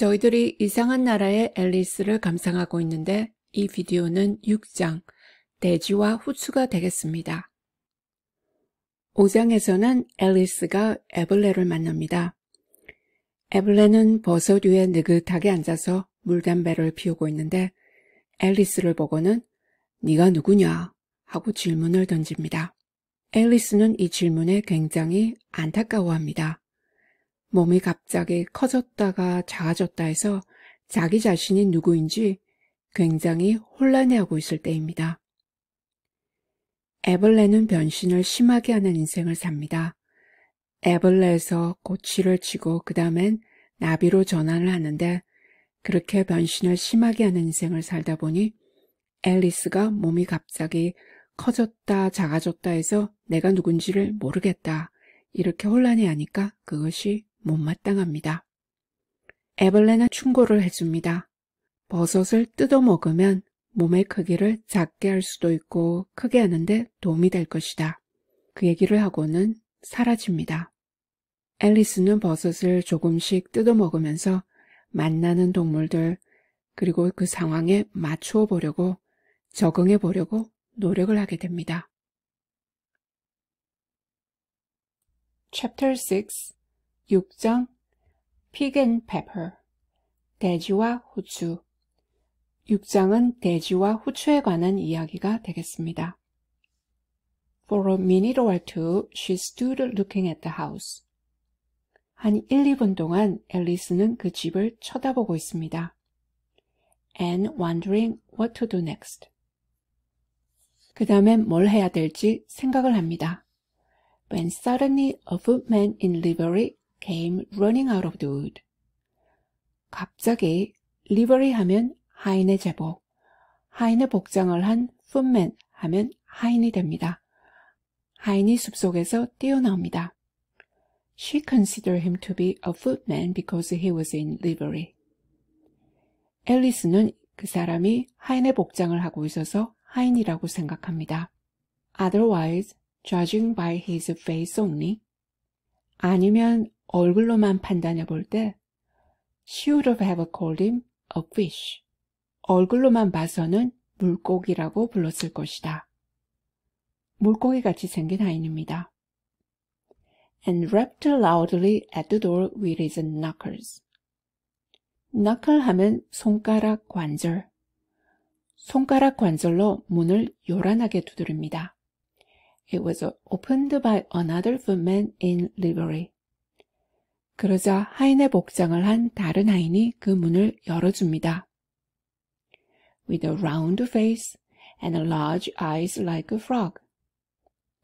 저희들이 이상한 나라의 앨리스를 감상하고 있는데 이 비디오는 6장 돼지와 후추가 되겠습니다. 5장에서는 앨리스가 에블레를 만납니다. 에블레는 버섯 위에 느긋하게 앉아서 물담배를 피우고 있는데 앨리스를 보고는 네가 누구냐 하고 질문을 던집니다. 앨리스는 이 질문에 굉장히 안타까워합니다. 몸이 갑자기 커졌다가 작아졌다 해서 자기 자신이 누구인지 굉장히 혼란해하고 있을 때입니다. 애벌레는 변신을 심하게 하는 인생을 삽니다. 애벌레에서 고치를 치고 그 다음엔 나비로 전환을 하는데 그렇게 변신을 심하게 하는 인생을 살다 보니 앨리스가 몸이 갑자기 커졌다 작아졌다 해서 내가 누군지를 모르겠다 이렇게 혼란해 하니까 그것이 못마땅합니다. 에벌레나 충고를 해줍니다. 버섯을 뜯어 먹으면 몸의 크기를 작게 할 수도 있고 크게 하는데 도움이 될 것이다. 그 얘기를 하고는 사라집니다. 앨리스는 버섯을 조금씩 뜯어 먹으면서 만나는 동물들 그리고 그 상황에 맞추어 보려고 적응해 보려고 노력을 하게 됩니다. Chapter 6 6장 Pig and Pepper 돼지와 후추 6장은 돼지와 후추에 관한 이야기가 되겠습니다. For a minute or two, she stood looking at the house. 한 1, 2분 동안 앨리스는 그 집을 쳐다보고 있습니다. And wondering what to do next. 그 다음엔 뭘 해야 될지 생각을 합니다. When suddenly a footman in livery came running out of the wood. 갑자기 livery 하면 하인의 제복, 하인의 복장을 한 footman 하면 하인이 됩니다. 하인이 숲속에서 뛰어나옵니다. She considered him to be a footman because he was in livery. 앨리스는 그 사람이 하인의 복장을 하고 있어서 하인이라고 생각합니다. Otherwise, judging by his face only, 아니면 얼굴로만 판단해 볼때 Should have called him a fish. 얼굴로만 봐서는 물고기라고 불렀을 것이다. 물고기 같이 생긴 하인입니다. And rapped loudly at the door with his knuckles. knuckle 하면 손가락 관절. 손가락 관절로 문을 요란하게 두드립니다. It was opened by another footman in livery. 그러자 하인의 복장을 한 다른 하인이 그 문을 열어줍니다. With a round face and a large eyes like a frog.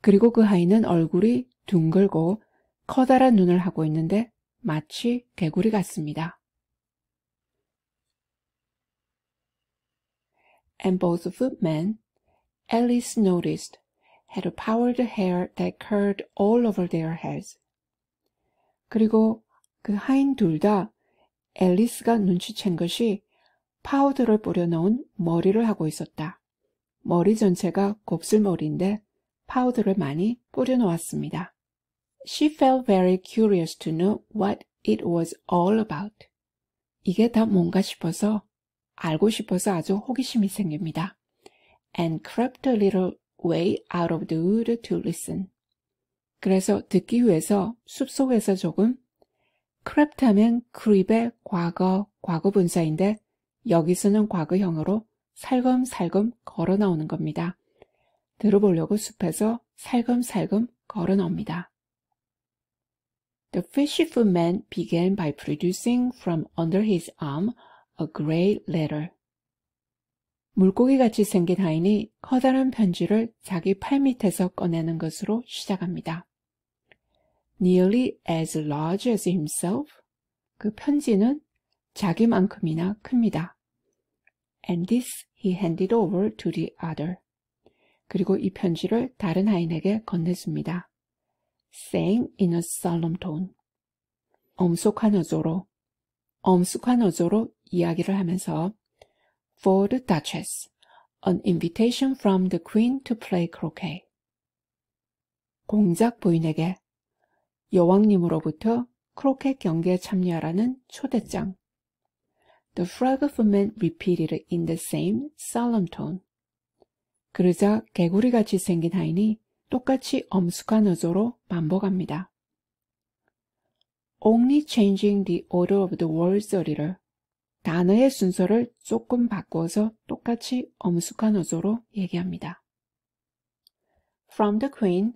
그리고 그 하인은 얼굴이 둥글고 커다란 눈을 하고 있는데 마치 개구리 같습니다. And both footmen, Alice noticed, had powdered hair that curled all over their heads. 그리고 그 하인 둘 다 앨리스가 눈치챈 것이 파우더를 뿌려놓은 머리를 하고 있었다. 머리 전체가 곱슬머리인데 파우더를 많이 뿌려놓았습니다. She felt very curious to know what it was all about. 이게 다 뭔가 싶어서 알고 싶어서 아주 호기심이 생깁니다. And crept a little way out of the wood to listen. 그래서 듣기 위해서 숲속에서 조금 크랩트하면 크립의 과거, 과거 분사인데 여기서는 과거형으로 살금살금 걸어 나오는 겁니다. 들어보려고 숲에서 살금살금 걸어 나옵니다. The fishy footman began by producing from under his arm a grey letter. 물고기같이 생긴 하인이 커다란 편지를 자기 팔 밑에서 꺼내는 것으로 시작합니다. nearly as large as himself. 그 편지는 자기만큼이나 큽니다. And this he handed over to the other. 그리고 이 편지를 다른 하인에게 건네줍니다. saying in a solemn tone. 엄숙한 어조로, 엄숙한 어조로 이야기를 하면서 for the Duchess, an invitation from the Queen to play croquet. 공작 부인에게 여왕님으로부터 크로켓 경기에 참여하라는 초대장. The frog o f t m a n repeated in the same solemn tone. 그러자 개구리같이 생긴 하인이 똑같이 엄숙한 어조로 반복합니다. Only changing the order of the words a little. 단어의 순서를 조금 바꾸어서 똑같이 엄숙한 어조로 얘기합니다. From the Queen,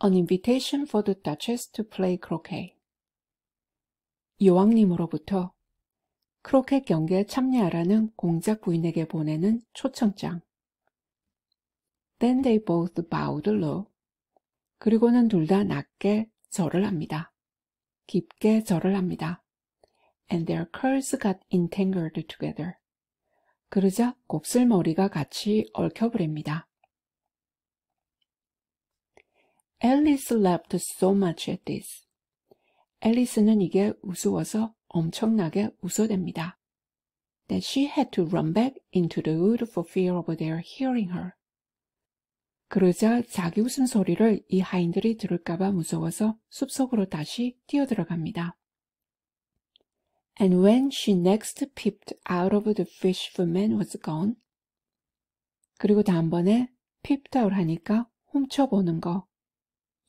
An invitation for the Duchess to play croquet. 여왕님으로부터 크로켓 경기에 참여하라는 공작 부인에게 보내는 초청장. Then they both bowed low. 그리고는 둘 다 낮게 절을 합니다. 깊게 절을 합니다. And their curls got entangled together. 그러자 곱슬머리가 같이 얽혀버립니다. Alice laughed so much at this. 앨리스는 이게 우스워서 엄청나게 웃어댑니다. That she had to run back into the wood for fear of their hearing her. 그러자 자기 웃음소리를 이 하인들이 들을까봐 무서워서 숲속으로 다시 뛰어들어갑니다. And when she next peeped out of the fish footman was gone. 그리고 다음번에 peeped out 하니까 훔쳐보는 거,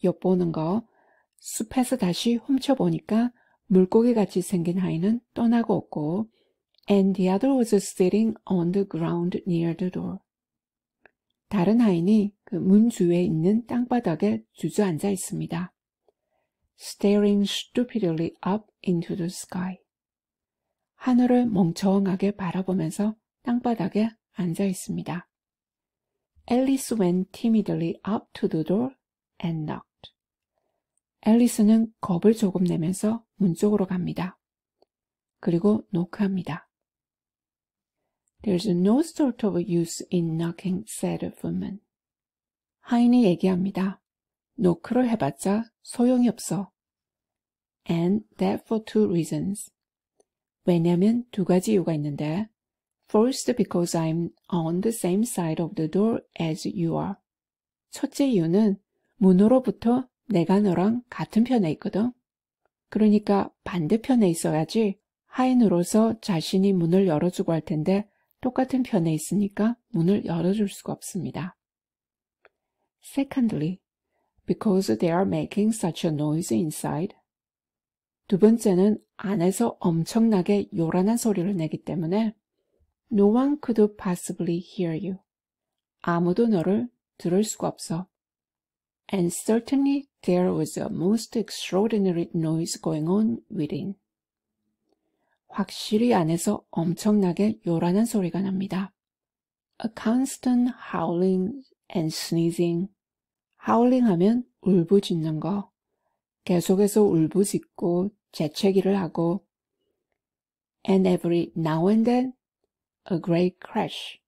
엿보는 거. 숲에서 다시 훔쳐보니까 물고기같이 생긴 아이는 떠나고 없고 and the other was sitting on the ground near the door. 다른 아이는 그문 주위에 있는 땅바닥에 주저앉아 있습니다. staring stupidly up into the sky. 하늘을 멍청하게 바라보면서 땅바닥에 앉아 있습니다. Alice went timidly up to the door and knocked. 앨리스는 겁을 조금 내면서 문 쪽으로 갑니다. 그리고 노크합니다. There's no sort of use in knocking, said Fuman. 하인이 얘기합니다. 노크를 해봤자 소용이 없어. And that for two reasons. 왜냐면 두 가지 이유가 있는데 First, because I'm on the same side of the door as you are. 첫째 이유는 문으로부터 내가 너랑 같은 편에 있거든. 그러니까 반대편에 있어야지 하인으로서 자신이 문을 열어주고 할 텐데 똑같은 편에 있으니까 문을 열어줄 수가 없습니다. Secondly, because they are making such a noise inside. 두 번째는 안에서 엄청나게 요란한 소리를 내기 때문에 No one could possibly hear you. 아무도 너를 들을 수가 없어. And certainly There was a most extraordinary noise going on within. 확실히 안에서 엄청나게 요란한 소리가 납니다. A constant howling and sneezing. howling 하면 울부짖는 거. 계속해서 울부짖고 재채기를 하고 and every now and then a great crash.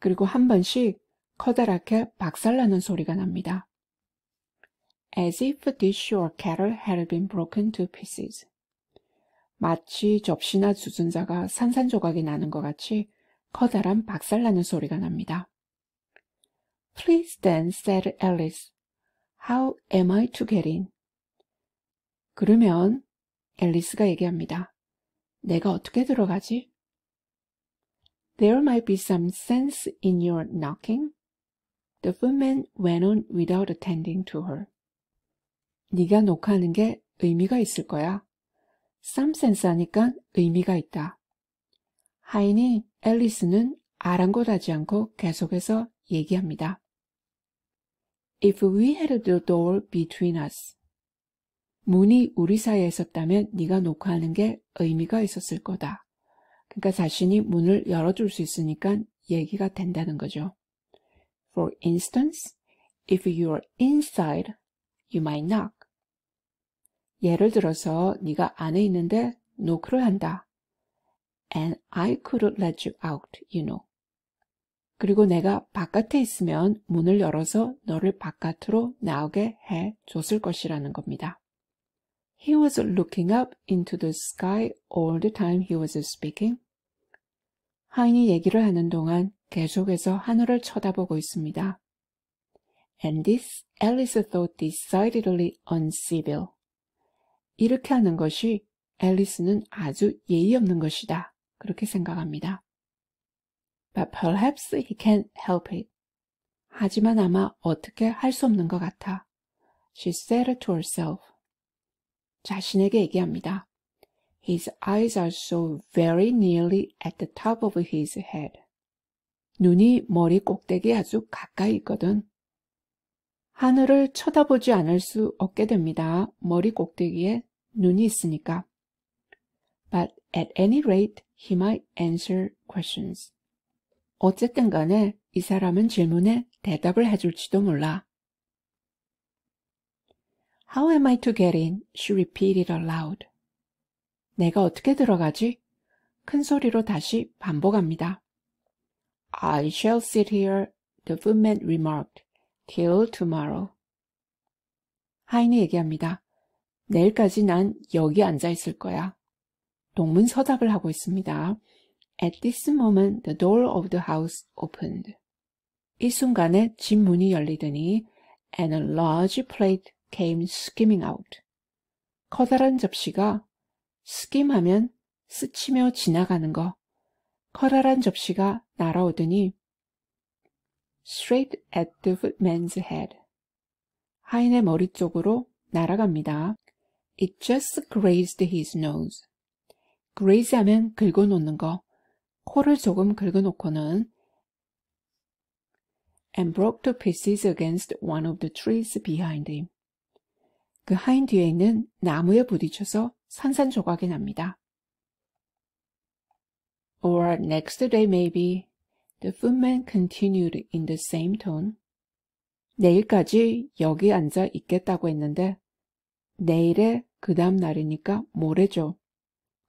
그리고 한 번씩 커다랗게 박살나는 소리가 납니다. as if dish or kettle had been broken to pieces. 마치 접시나 주전자가 산산조각이 나는 것 같이 커다란 박살나는 소리가 납니다. Please then, said Alice. How am I to get in? 그러면 앨리스가 얘기합니다. 내가 어떻게 들어가지? There might be some sense in your knocking. The footman went on without attending to her. 네가 녹화하는 게 의미가 있을 거야. 쌈센스하니까 의미가 있다. 하인이 앨리스는 아랑곳하지 않고 계속해서 얘기합니다. If we had the door between us. 문이 우리 사이에 있었다면 네가 녹화하는 게 의미가 있었을 거다. 그러니까 자신이 문을 열어줄 수 있으니까 얘기가 된다는 거죠. For instance, if you r e inside, you might knock. 예를 들어서 네가 안에 있는데 노크를 한다. And I couldn't let you out, you know. 그리고 내가 바깥에 있으면 문을 열어서 너를 바깥으로 나오게 해 줬을 것이라는 겁니다. He was looking up into the sky all the time he was speaking. 하인이 얘기를 하는 동안 계속해서 하늘을 쳐다보고 있습니다. And this Alice thought decidedly uncivil. 이렇게 하는 것이 앨리스는 아주 예의 없는 것이다. 그렇게 생각합니다. But perhaps he can't help it. 하지만 아마 어떻게 할 수 없는 것 같아. She said to herself. 자신에게 얘기합니다. His eyes are so very nearly at the top of his head. 눈이 머리 꼭대기 아주 가까이 있거든. 하늘을 쳐다보지 않을 수 없게 됩니다. 머리 꼭대기에 눈이 있으니까. But at any rate, he might answer questions. 어쨌든 간에 이 사람은 질문에 대답을 해줄지도 몰라. How am I to get in? She repeated aloud. 내가 어떻게 들어가지? 큰 소리로 다시 반복합니다. I shall sit here, the footman remarked, till tomorrow. 하인이 얘기합니다. 내일까지 난 여기 앉아 있을 거야. 동문 서답을 하고 있습니다. At this moment the door of the house opened. 이 순간에 집 문이 열리더니 and a large plate came skimming out. 커다란 접시가 스김하면 스치며 지나가는 거. 커다란 접시가 날아오더니 straight at the footman's head. 하인의 머리 쪽으로 날아갑니다. It just grazed his nose. graze 하면 긁어놓는 거. 코를 조금 긁어놓고는 and broke to pieces against one of the trees behind him. 그 하인 뒤에 있는 나무에 부딪혀서 산산조각이 납니다. Or next day maybe, the footman continued in the same tone. 내일까지 여기 앉아 있겠다고 했는데 내일의 그 다음 날이니까 모레죠.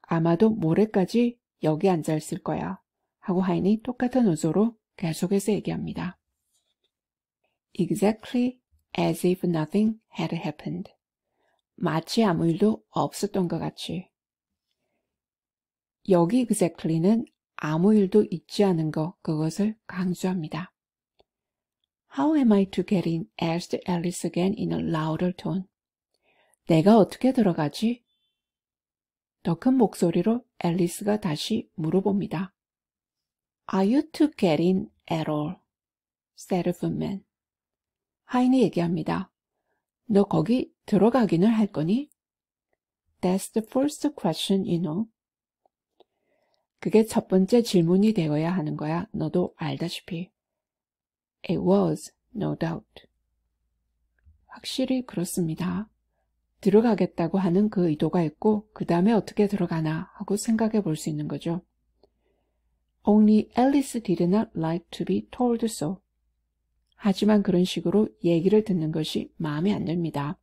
아마도 모레까지 여기 앉아 있을 거야. 하고 하인이 똑같은 의소로 계속해서 얘기합니다. Exactly as if nothing had happened. 마치 아무 일도 없었던 것 같이. 여기 exactly는 아무 일도 있지 않은 것, 그것을 강조합니다. How am I to get in? asked Alice again in a louder tone. 내가 어떻게 들어가지? 더 큰 목소리로 앨리스가 다시 물어봅니다. Are you to get in at all? 세르프맨. 하인이 얘기합니다. 너 거기 들어가기는 할 거니? That's the first question, you know. 그게 첫 번째 질문이 되어야 하는 거야. 너도 알다시피. It was, no doubt. 확실히 그렇습니다. 들어가겠다고 하는 그 의도가 있고 그 다음에 어떻게 들어가나 하고 생각해 볼 수 있는 거죠. Only Alice did not like to be told so. 하지만 그런 식으로 얘기를 듣는 것이 마음에 안 듭니다.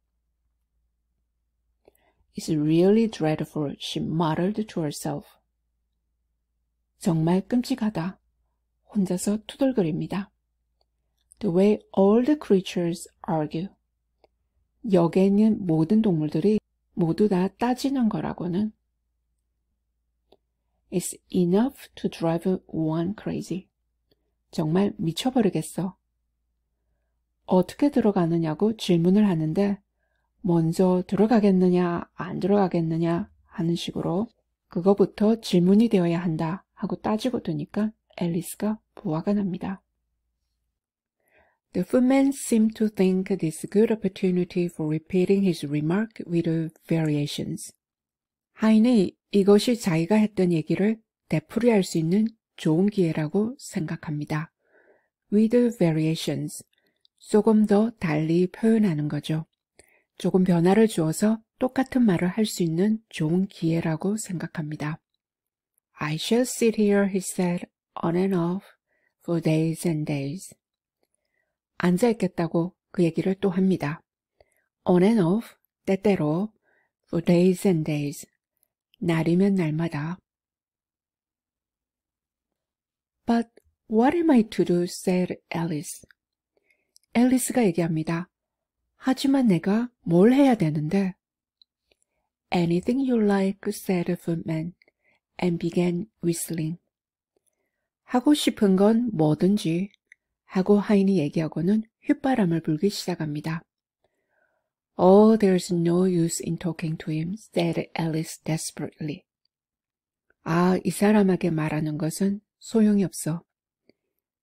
It's really dreadful, she muttered to herself. 정말 끔찍하다. 혼자서 투덜거립니다. The way all the creatures argue. 역에 있는 모든 동물들이 모두 다 따지는 거라고는. It's enough to drive one crazy. 정말 미쳐버리겠어. 어떻게 들어가느냐고 질문을 하는데 먼저 들어가겠느냐 안 들어가겠느냐 하는 식으로 그거부터 질문이 되어야 한다 하고 따지고 드니까 앨리스가 부화가 납니다. The footman seemed to think this good opportunity for repeating his remark with variations. 하인이 이것이 자기가 했던 얘기를 되풀이할 수 있는 좋은 기회라고 생각합니다. with variations, 조금 더 달리 표현하는 거죠. 조금 변화를 주어서 똑같은 말을 할 수 있는 좋은 기회라고 생각합니다. I shall sit here, he said, on and off, for days and days. 앉아 있겠다고 그 얘기를 또 합니다. On and off, 때때로, for days and days, 날이면 날마다. But what am I to do? said Alice. 앨리스가 얘기합니다. 하지만 내가 뭘 해야 되는데? Anything you like, said the footman, and began whistling. 하고 싶은 건 뭐든지. 하고 하인이 얘기하고는 휘바람을 불기 시작합니다. Oh, there's no use in talking to him, said Alice desperately. 아, 이 사람에게 말하는 것은 소용이 없어.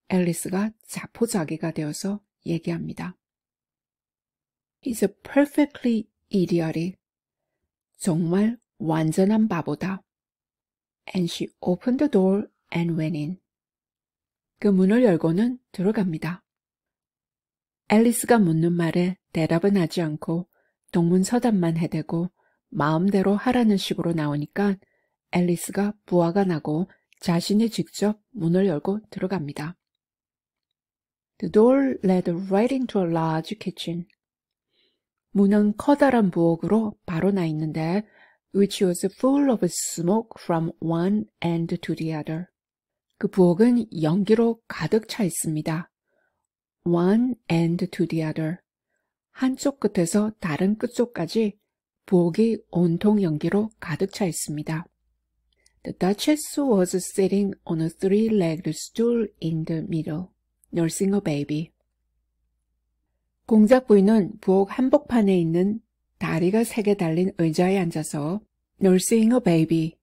앨리스가 자포자기가 되어서 얘기합니다. He's a perfectly idiotic. 정말 완전한 바보다. And she opened the door and went in. 그 문을 열고는 들어갑니다. 앨리스가 묻는 말에 대답은 하지 않고 동문서답만 해대고 마음대로 하라는 식으로 나오니까 앨리스가 부화가 나고 자신이 직접 문을 열고 들어갑니다. The door led right into a large kitchen. 문은 커다란 부엌으로 바로 나 있는데, which was full of smoke from one end to the other. 그 부엌은 연기로 가득 차 있습니다. One end to the other. 한쪽 끝에서 다른 끝쪽까지 부엌이 온통 연기로 가득 차 있습니다. The Duchess was sitting on a three-legged stool in the middle, nursing a baby. 공작 부인은 부엌 한복판에 있는 다리가 세 개 달린 의자에 앉아서 nursing a baby,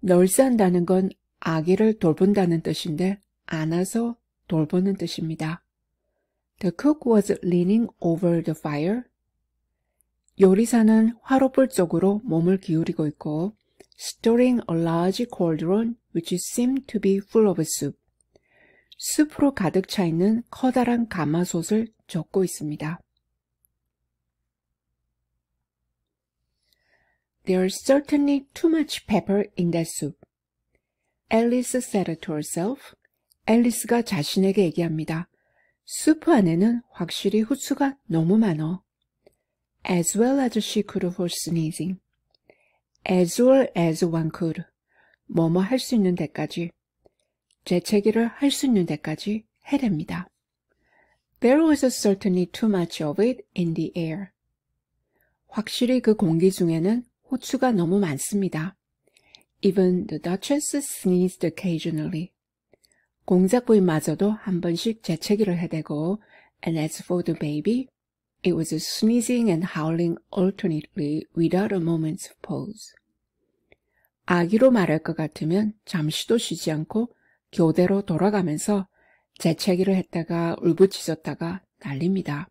널스한다는 건 아기를 돌본다는 뜻인데 안아서 돌보는 뜻입니다. The cook was leaning over the fire. 요리사는 화롯불 쪽으로 몸을 기울이고 있고 stirring a large cauldron which seemed to be full of soup. 수프로 가득 차 있는 커다란 가마솥을 젓고 있습니다. There's certainly too much pepper in that soup. Alice said to herself. 앨리스가 자신에게 얘기합니다. 수프 안에는 확실히 후추가 너무 많어. As well as she could for sneezing. As well as one could. 뭐뭐 할 수 있는 데까지. 재채기를 할 수 있는 데까지 해냅니다. There was certainly too much of it in the air. 확실히 그 공기 중에는 호추가 너무 많습니다. Even the Duchess sneezed occasionally. 공작부인마저도 한 번씩 재채기를 해대고, and as for the baby, it was sneezing and howling alternately without a moment's pause. 아기로 말할 것 같으면 잠시도 쉬지 않고 교대로 돌아가면서 재채기를 했다가 울부짖었다가 난립니다.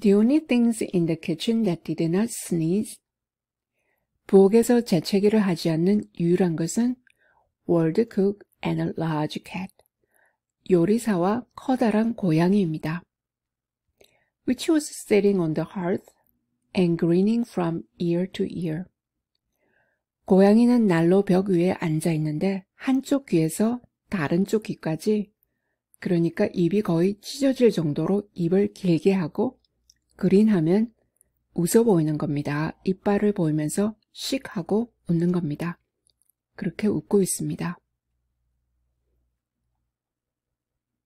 The only things in the kitchen that did not sneeze 부엌에서 재채기를 하지 않는 유일한 것은 월드 쿡 and a l 요리사와 커다란 고양이입니다. which was sitting on the hearth and grinning from ear to ear. 고양이는 난로 벽 위에 앉아 있는데 한쪽 귀에서 다른 쪽 귀까지 그러니까 입이 거의 찢어질 정도로 입을 길게 하고 그린하면 웃어 보이는 겁니다. 이빨을 보이면서 씩 하고 웃는 겁니다. 그렇게 웃고 있습니다.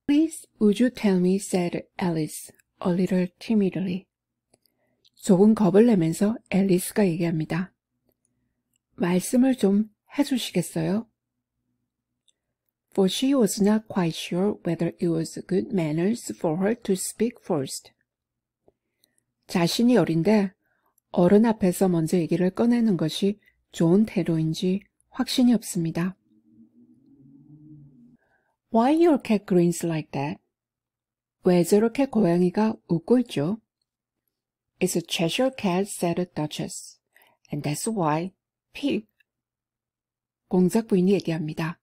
Please, would you tell me, said Alice, a little timidly. 조금 겁을 내면서 앨리스가 얘기합니다. 말씀을 좀 해주시겠어요? For she was not quite sure whether it was good manners for her to speak first. 자신이 어린데 어른 앞에서 먼저 얘기를 꺼내는 것이 좋은 태도인지 확신이 없습니다. Why your cat grins like that? 왜 저렇게 고양이가 웃고 있죠? It's a Cheshire cat, said the Duchess. And that's why, pig. 공작 부인이 얘기합니다.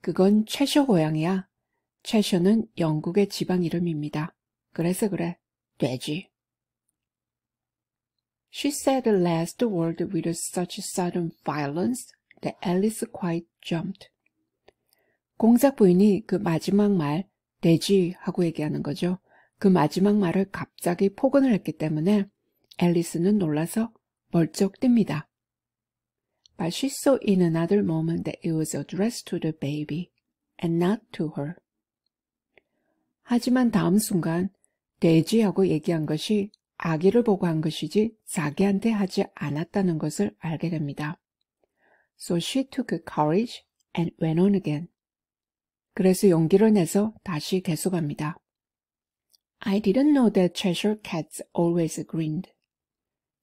그건 최셔 고양이야. 최셔는 영국의 지방 이름입니다. 그래서 그래, 돼지. She said the last word with such sudden violence that Alice quite jumped. 공작 부인이 그 마지막 말, 내지 하고 얘기하는 거죠. 그 마지막 말을 갑자기 폭언을 했기 때문에 앨리스는 놀라서 멀쩍 뜹니다 But she saw in another moment that it was addressed to the baby and not to her. 하지만 다음 순간 내지하고 얘기한 것이 아기를 보고 한 것이지 자기한테 하지 않았다는 것을 알게 됩니다. So she took courage and went on again. 그래서 용기를 내서 다시 계속합니다. I didn't know that Cheshire cats always grinned.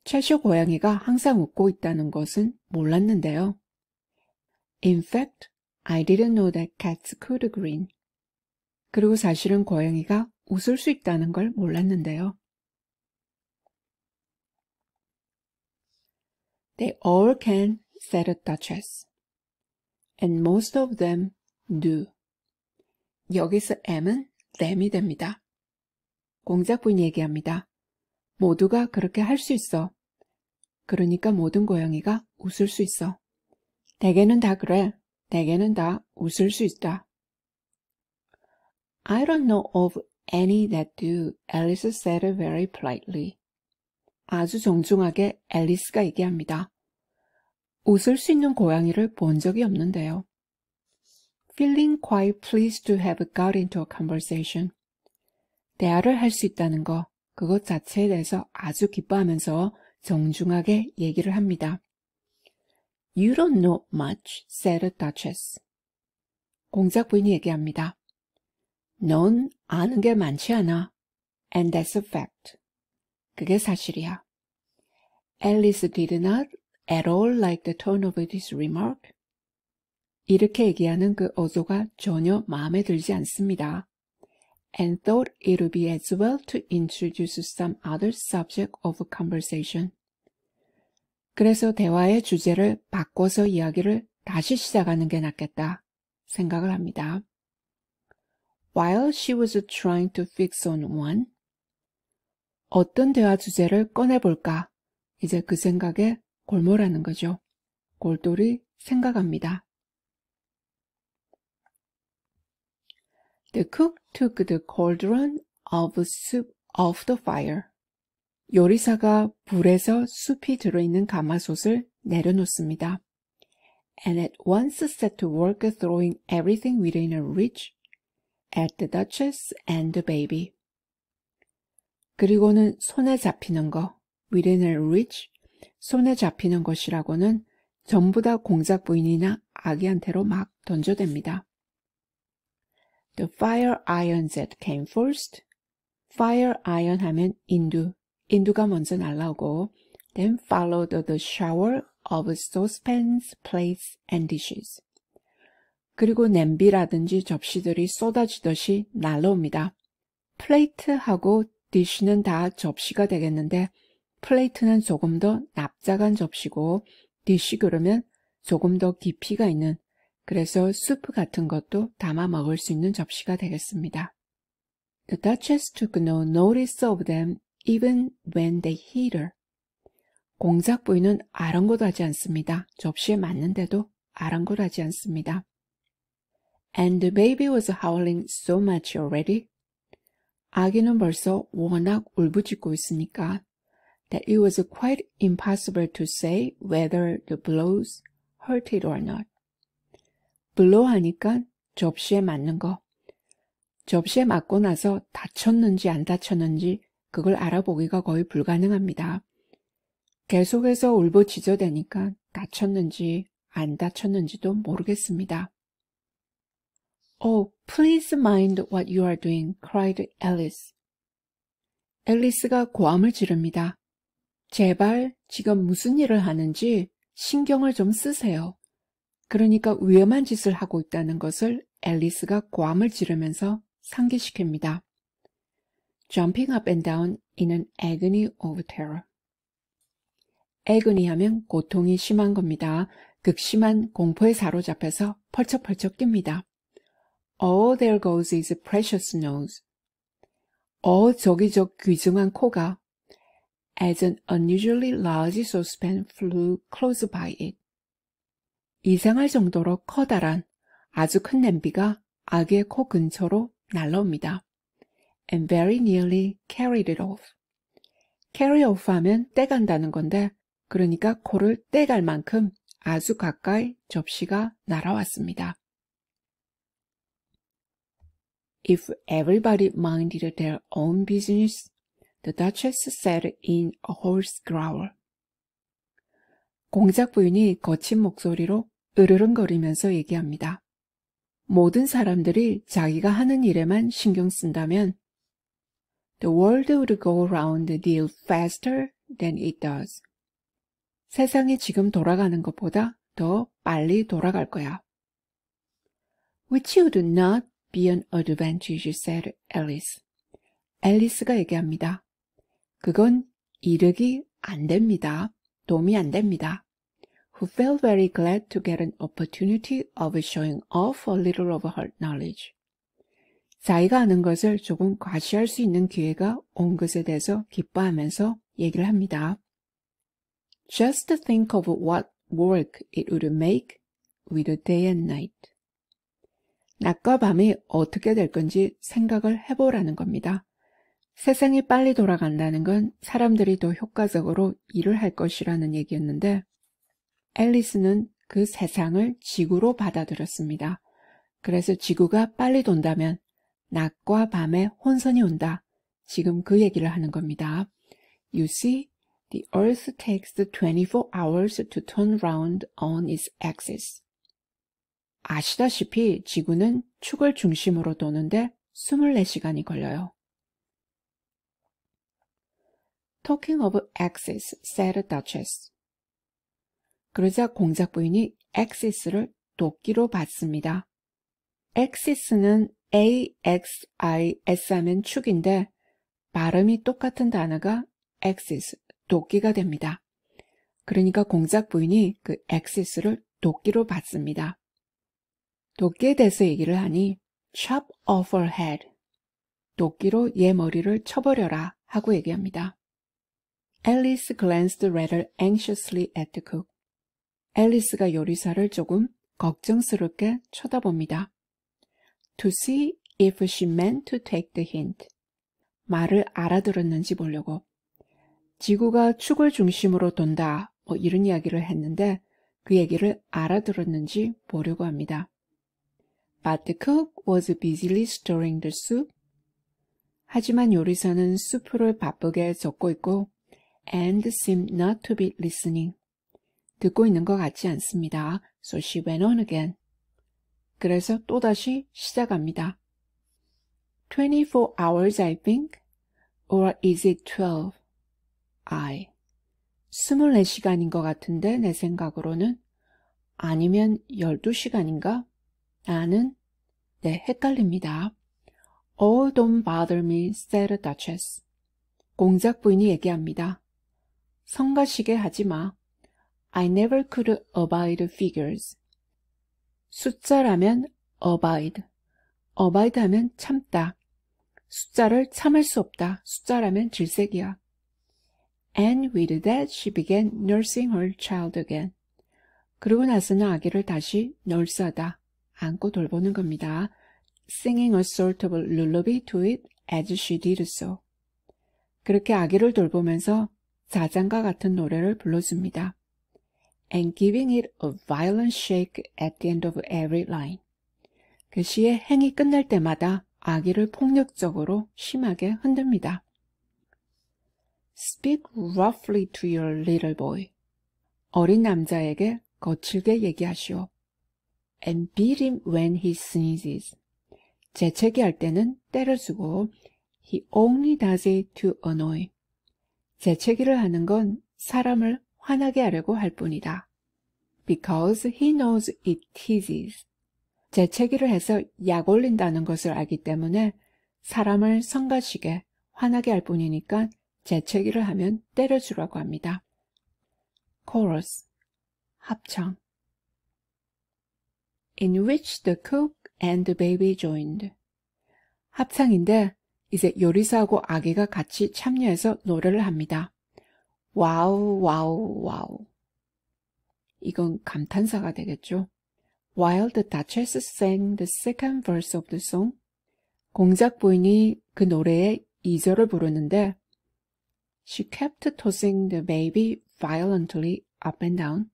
채쇼 고양이가 항상 웃고 있다는 것은 몰랐는데요. In fact, I didn't know that cats could grin. 그리고 사실은 고양이가 웃을 수 있다는 걸 몰랐는데요. They all can, s e i d t h Duchess. And most of them do. 여기서 am은 them이 됩니다. 공작분인 얘기합니다. 모두가 그렇게 할 수 있어. 그러니까 모든 고양이가 웃을 수 있어. 대개는 다 그래. 대개는 다 웃을 수 있다. I don't know of any that do, Alice said very politely. 아주 정중하게 앨리스가 얘기합니다. 웃을 수 있는 고양이를 본 적이 없는데요. Feeling quite pleased to have got into a conversation. 대화를 할 수 있다는 것, 그것 자체에 대해서 아주 기뻐하면서 정중하게 얘기를 합니다. You don't know much, said t Duchess. 공작 부인이 얘기합니다. 넌 아는 게 많지 않아. And that's a fact. 그게 사실이야. Alice did not at all like the tone of this remark. 이렇게 얘기하는 그 어조가 전혀 마음에 들지 않습니다. and thought it would be as well to introduce some other subject of conversation. 그래서 대화의 주제를 바꿔서 이야기를 다시 시작하는 게 낫겠다 생각을 합니다. While she was trying to fix on one, 어떤 대화 주제를 꺼내볼까 이제 그 생각에 골몰하는 거죠. 골똘히 생각합니다. The cook took the cauldron of soup off the fire. 요리사가 불에서 숲이 들어있는 가마솥을 내려놓습니다. And at once set to work throwing everything within a reach at the Duchess and the baby. 그리고는 손에 잡히는 거, within reach, 손에 잡히는 것이라고는 전부 다 공작 부인이나 아기한테로 막 던져댑니다. The fire iron that came first. Fire iron 하면 인두, 인두가 먼저 날라오고 then followed the shower of saucepans, plates, and dishes. 그리고 냄비라든지 접시들이 쏟아지듯이 날라옵니다. 플레이트하고 디쉬는 다 접시가 되겠는데 플레이트는 조금 더 납작한 접시고 디쉬그러면 조금 더 깊이가 있는 그래서 수프 같은 것도 담아 먹을 수 있는 접시가 되겠습니다. The Duchess took no notice of them even when they hit her. 공작 부인은 아랑곳하지 않습니다. 접시에 맞는데도 아랑곳하지 않습니다. And the baby was howling so much already. 아기는 벌써 워낙 울부짖고 있으니까 that it was quite impossible to say whether the blows hurted or not. blow 하니까 접시에 맞는 거. 접시에 맞고 나서 다쳤는지 안 다쳤는지 그걸 알아보기가 거의 불가능합니다. 계속해서 울부짖어 대니까 다쳤는지 안 다쳤는지도 모르겠습니다. Oh, please mind what you are doing, cried Alice. 앨리스가 고함을 지릅니다. 제발 지금 무슨 일을 하는지 신경을 좀 쓰세요. 그러니까 위험한 짓을 하고 있다는 것을 앨리스가 고함을 지르면서 상기시킵니다. Jumping up and down in an agony of terror. a g o 하면 고통이 심한 겁니다. 극심한 공포에 사로잡혀서 펄쩍펄쩍 깁니다. All there goes is precious nose. 어 저기 저 귀중한 코가 as an unusually large saucepan flew close by it. 이상할 정도로 커다란 아주 큰 냄비가 아기의 코 근처로 날라옵니다. and very nearly carried it off. carry off 하면 떼간다는 건데 그러니까 코를 떼갈 만큼 아주 가까이 접시가 날아왔습니다. If everybody minded their own business, the Duchess said in a hoarse growl. 공작 부인이 거친 목소리로 으르렁거리면서 얘기합니다. 모든 사람들이 자기가 하는 일에만 신경 쓴다면 The world would go round the deal faster than it does. 세상이 지금 돌아가는 것보다 더 빨리 돌아갈 거야. Which would not be an advantage, said Alice. 앨리스가 얘기합니다. 그건 이르기 안 됩니다. 도움이 안 됩니다. Who felt very glad to get an opportunity of showing off a little of her knowledge. 자기가 아는 것을 조금 과시할 수 있는 기회가 온 것에 대해서 기뻐하면서 얘기를 합니다. Just think of what work it would make with day and night. 낮과 밤이 어떻게 될 건지 생각을 해보라는 겁니다. 세상이 빨리 돌아간다는 건 사람들이 더 효과적으로 일을 할 것이라는 얘기였는데 앨리스는 그 세상을 지구로 받아들였습니다. 그래서 지구가 빨리 돈다면 낮과 밤에 혼선이 온다. 지금 그 얘기를 하는 겁니다. You see, the earth takes 24 hours to turn round on its axis. 아시다시피 지구는 축을 중심으로 도는데 24시간이 걸려요. Talking of axes, said Duchess. 그러자 공작 부인이 axes를 도끼로 봤습니다. axes는 axis 하면 축인데 발음이 똑같은 단어가 axis, 도끼가 됩니다. 그러니까 공작 부인이 그 axis를 도끼로 봤습니다. 도끼에 대해서 얘기를 하니 chop off her head, 도끼로 얘 머리를 쳐버려라 하고 얘기합니다. Alice glanced rather anxiously at the cook. 앨리스가 요리사를 조금 걱정스럽게 쳐다봅니다. To see if she meant to take the hint. 말을 알아들었는지 보려고. 지구가 축을 중심으로 돈다. 뭐 이런 이야기를 했는데 그 얘기를 알아들었는지 보려고 합니다. But the cook was busily stirring the soup. 하지만 요리사는 수프를 바쁘게 젓고 있고 and seemed not to be listening. 듣고 있는 것 같지 않습니다. So she went on again. 그래서 또다시 시작합니다. 24 hours, I think. Or is it 12? I. 24시간인 것 같은데 내 생각으로는 아니면 12시간인가? 나는 네, 헷갈립니다. a Oh, don't bother me, said the Duchess. 공작 부인이 얘기합니다. 성가시게 하지 마. I never could abide figures. 숫자라면 abide. abide 하면 참다. 숫자를 참을 수 없다. 숫자라면 질색이야. And with that she began nursing her child again. 그러고 나서는 아기를 다시 널스하다, 안고 돌보는 겁니다. Singing a sort of lullaby to it as she did so. 그렇게 아기를 돌보면서 사장과 같은 노래를 불러줍니다. And giving it a violent shake at the end of every line. 그 시의 행이 끝날 때마다 아기를 폭력적으로 심하게 흔듭니다. Speak roughly to your little boy. 어린 남자에게 거칠게 얘기하시오. And beat him when he sneezes. 재채기할 때는 때려주고, he only does it to annoy. 재채기를 하는 건 사람을 화나게 하려고 할 뿐이다. Because he knows it teases. 재채기를 해서 약 올린다는 것을 알기 때문에 사람을 성가시게 화나게 할 뿐이니까 재채기를 하면 때려주라고 합니다. chorus 합창 in which the cook and the baby joined 합창인데 이제 요리사하고 아기가 같이 참여해서 노래를 합니다. 와우, 와우, 와우. 이건 감탄사가 되겠죠. While the Duchess sang the second verse of the song, 공작 부인이 그 노래의 2절을 부르는데, She kept tossing the baby violently up and down.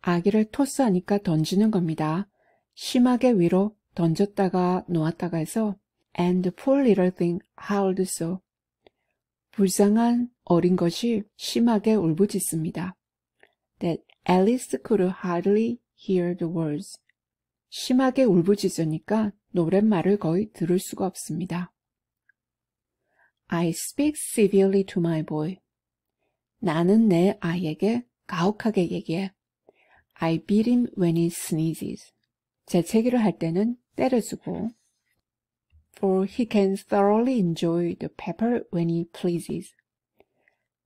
아기를 토스하니까 던지는 겁니다. 심하게 위로 던졌다가 놓았다가 해서 and the poor little thing howled so. 불쌍한 어린 것이 심하게 울부짖습니다. That Alice could hardly hear the words. 심하게 울부짖으니까 노랫말을 거의 들을 수가 없습니다. I speak severely to my boy. 나는 내 아이에게 가혹하게 얘기해. I beat him when he sneezes. 재채기를 할 때는 때려주고 for he can thoroughly enjoy the pepper when he pleases.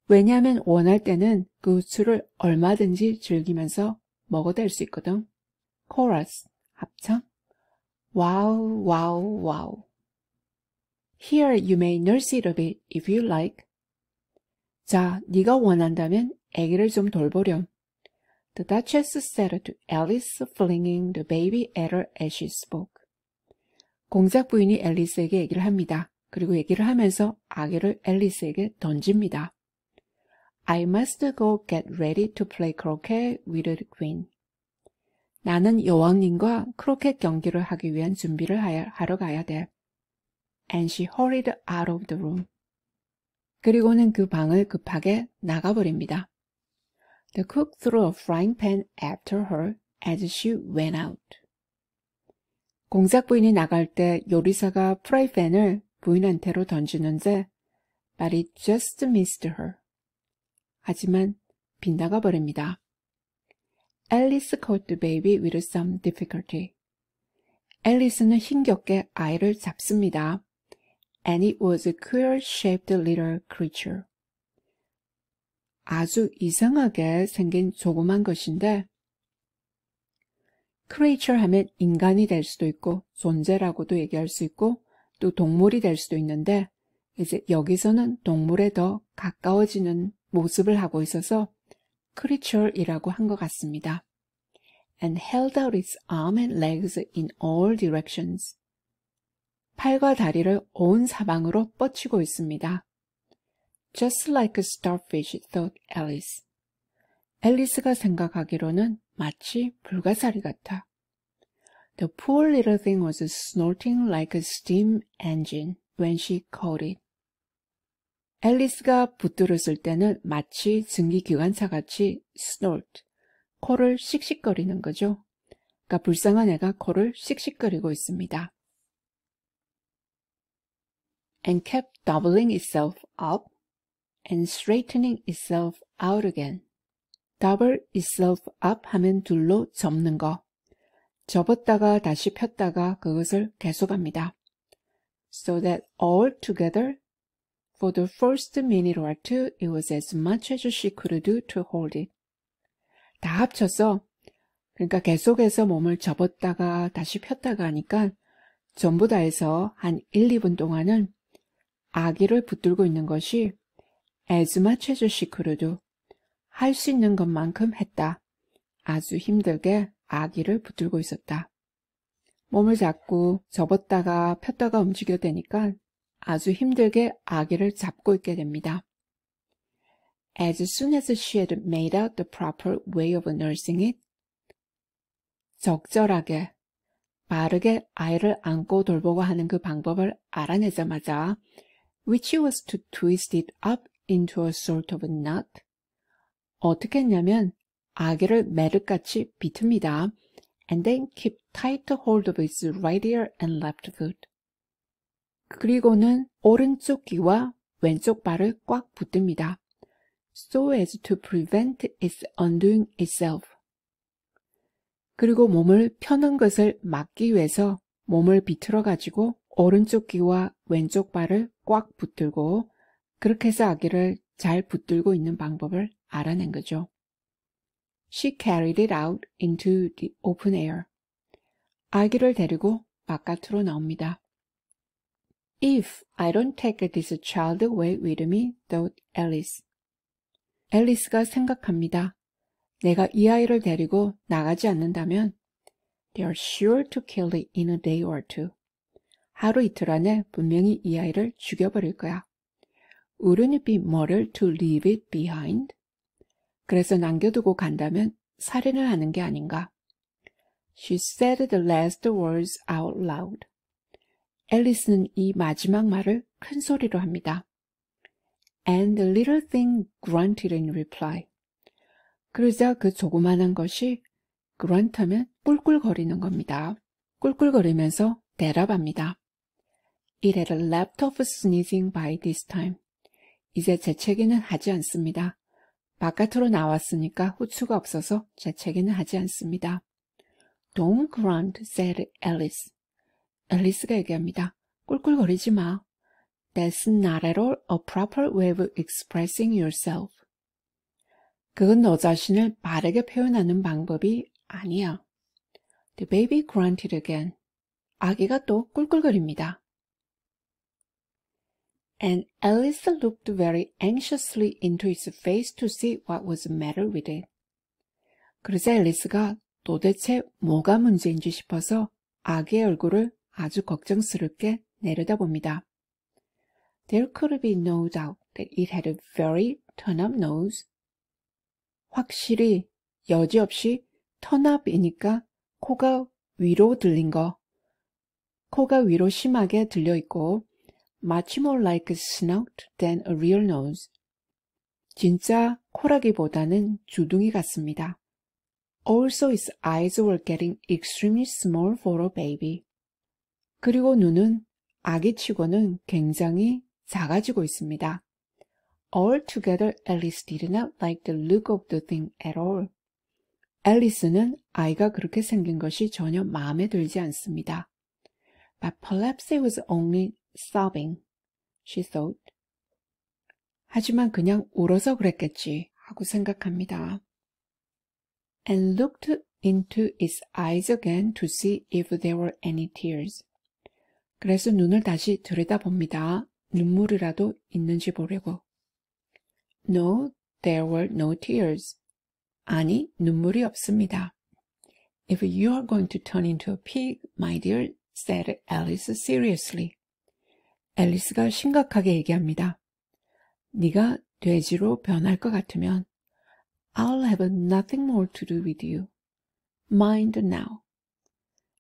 왜냐하면 원할 때는 그 후추를 얼마든지 즐기면서 먹어댈 수 있거든. Chorus 합창 Wow, wow, wow. Here you may nurse it a bit if you like. 자, 네가 원한다면 아기를 좀 돌보렴. The Duchess said to Alice, flinging the baby at her as she spoke. 공작 부인이 앨리스에게 얘기를 합니다. 그리고 얘기를 하면서 아기를 앨리스에게 던집니다. I must go get ready to play croquet with the queen. 나는 여왕님과 크로켓 경기를 하기 위한 준비를 하러 가야 돼. And she hurried out of the room. 그리고는 그 방을 급하게 나가버립니다. The cook threw a frying pan after her as she went out. 공작 부인이 나갈 때 요리사가 프라이팬을 부인한테로 던지는데 말이 just missed her. 하지만 빗나가 버립니다. 앨리스 caught baby with some difficulty. 앨리스는 힘겹게 아이를 잡습니다. And it was a queer-shaped little creature. 아주 이상하게 생긴 조그만 것인데 creature 하면 인간이 될 수도 있고 존재라고도 얘기할 수 있고 또 동물이 될 수도 있는데 이제 여기서는 동물에 더 가까워지는 모습을 하고 있어서 creature이라고 한 것 같습니다. and held out its arm and legs in all directions. 팔과 다리를 온 사방으로 뻗치고 있습니다. Just like a starfish, thought Alice. 앨리스가 생각하기로는 마치 불가사리 같아. The poor little thing was snorting like a steam engine when she caught it. 앨리스가 붙들었을 때는 마치 증기기관차같이 snort, 코를 씩씩거리는 거죠. 그러니까 불쌍한 애가 코를 씩씩거리고 있습니다. and kept doubling itself up and straightening itself out again. double itself up 하면 둘로 접는 거. 접었다가 다시 폈다가 그것을 계속합니다. So that all together for the first minute or two it was as much as she could do to hold it. 다 합쳐서 그러니까 계속해서 몸을 접었다가 다시 폈다가 하니까 전부 다 해서 한 1, 2분 동안은 아기를 붙들고 있는 것이 as much as she could do 할수 있는 것만큼 했다. 아주 힘들게 아기를 붙들고 있었다. 몸을 잡고 접었다가 폈다가 움직여되니까 아주 힘들게 아기를 잡고 있게 됩니다. As soon as she had made out the proper way of nursing it, 적절하게, 바르게 아이를 안고 돌보고 하는 그 방법을 알아내자마자, which was to twist it up into a sort of knot, 어떻게 했냐면 아기를 매듭같이 비틉니다. And then keep tight hold of his right ear and left foot. 그리고는 오른쪽 귀와 왼쪽 발을 꽉 붙듭니다. So as to prevent its undoing itself. 그리고 몸을 펴는 것을 막기 위해서 몸을 비틀어 가지고 오른쪽 귀와 왼쪽 발을 꽉 붙들고 그렇게 해서 아기를 잘 붙들고 있는 방법을 알아낸 거죠. She carried it out into the open air. 아기를 데리고 바깥으로 나옵니다. If I don't take this child away with me, thought Alice. 앨리스가 생각합니다. 내가 이 아이를 데리고 나가지 않는다면 They are sure to kill it in a day or two. 하루 이틀 안에 분명히 이 아이를 죽여버릴 거야. Wouldn't it be moral to leave it behind? 그래서 남겨두고 간다면 살인을 하는 게 아닌가. She said the last words out loud. 앨리스는 이 마지막 말을 큰 소리로 합니다. And the little thing grunted in reply. 그러자 그 조그만한 것이 grunt하면 꿀꿀거리는 겁니다. 꿀꿀거리면서 대답합니다. It had leapt off sneezing by this time. 이제 재채기는 하지 않습니다. 바깥으로 나왔으니까 후추가 없어서 재채기는 하지 않습니다. Don't grunt, said Alice. 앨리스가 얘기합니다. 꿀꿀거리지 마. That's not at all a proper way of expressing yourself. 그건 너 자신을 바르게 표현하는 방법이 아니야. The baby grunted again. 아기가 또 꿀꿀거립니다. and Alice looked very anxiously into its face to see what was the matter with it. 그래서 앨리스가 도대체 뭐가 문제인지 싶어서 아기의 얼굴을 아주 걱정스럽게 내려다봅니다. There could be no doubt that it had a very turn-up nose. 확실히 여지없이 턴업이니까 코가 위로 들린 거. 코가 위로 심하게 들려 있고 much more like a snout than a real nose. 진짜 코라기보다는 주둥이 같습니다. Also his eyes were getting extremely small for a baby. 그리고 눈은 아기치고는 굉장히 작아지고 있습니다. Altogether, Alice did not like the look of the thing at all. 앨리스는 아이가 그렇게 생긴 것이 전혀 마음에 들지 않습니다. But perhaps it was only sobbing. she thought. 하지만 그냥 울어서 그랬겠지 하고 생각합니다. and looked into its eyes again to see if there were any tears. 그래서 눈을 다시 들여다봅니다. 눈물이라도 있는지 보려고. No, there were no tears. 아니, 눈물이 없습니다. If you are going to turn into a pig, my dear, said Alice seriously. 앨리스가 심각하게 얘기합니다. 네가 돼지로 변할 것 같으면 I'll have nothing more to do with you. Mind now.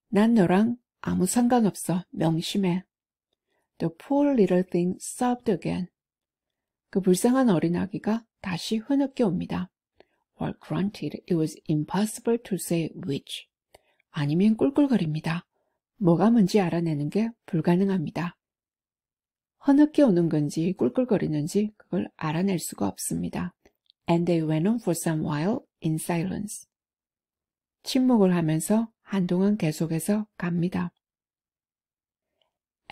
난 너랑 아무 상관없어. 명심해. The poor little thing sobbed again. 그 불쌍한 어린아기가 다시 흐느껴 옵니다. w Or grunted it was impossible to say which. 아니면 꿀꿀거립니다. 뭐가 뭔지 알아내는 게 불가능합니다. 허늦게 오는 건지 꿀꿀거리는지 그걸 알아낼 수가 없습니다. And they went on for some while in silence. 침묵을 하면서 한동안 계속해서 갑니다.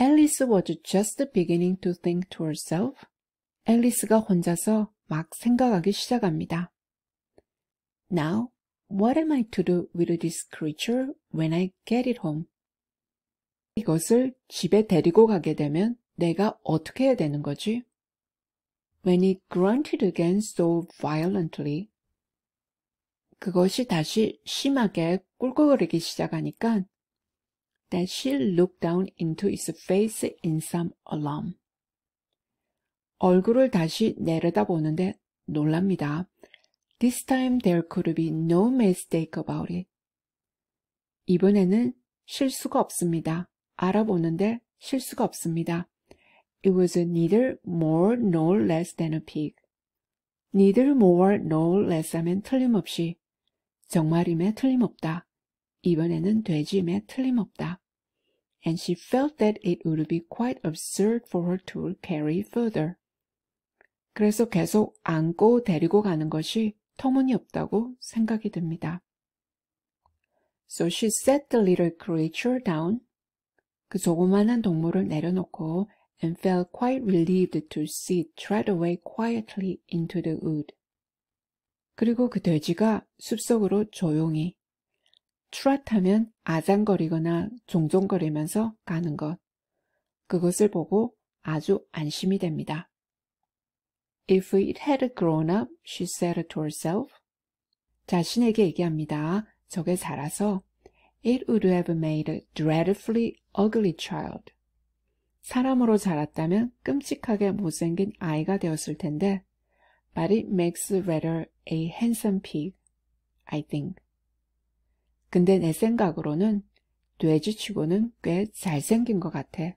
Alice was just beginning to think to herself. 앨리스가 혼자서 막 생각하기 시작합니다. Now, what am I to do with this creature when I get it home? 이것을 집에 데리고 가게 되면 내가 어떻게 해야 되는 거지? When it grunted again so violently. 그것이 다시 심하게 꿀꺽거리기 시작하니까 that she looked down into his face in some alarm. 얼굴을 다시 내려다보는데 놀랍니다. This time there could be no mistake about it. 이번에는 실수가 없습니다. 알아보는데 실수가 없습니다. It was neither more nor less than a pig. neither more nor less 하면 틀림없이, 정말임에 틀림없다. 이번에는 돼지임에 틀림없다. And she felt that it would be quite absurd for her to carry further. 그래서 계속 안고 데리고 가는 것이 터무니없다고 생각이 듭니다. So she set the little creature down. 그 조그만한 동물을 내려놓고 and felt quite relieved to see it trot away quietly into the wood. 그리고 그 돼지가 숲속으로 조용히 트롯하면 아장거리거나 종종거리면서 가는 것. 그것을 보고 아주 안심이 됩니다. If it had grown up, she said to herself. 자신에게 얘기합니다. 저게 자라서 It would have made a dreadfully ugly child. 사람으로 자랐다면 끔찍하게 못생긴 아이가 되었을 텐데 But it makes rather a handsome pig, I think. 근데 내 생각으로는 돼지치고는 꽤 잘생긴 것 같아.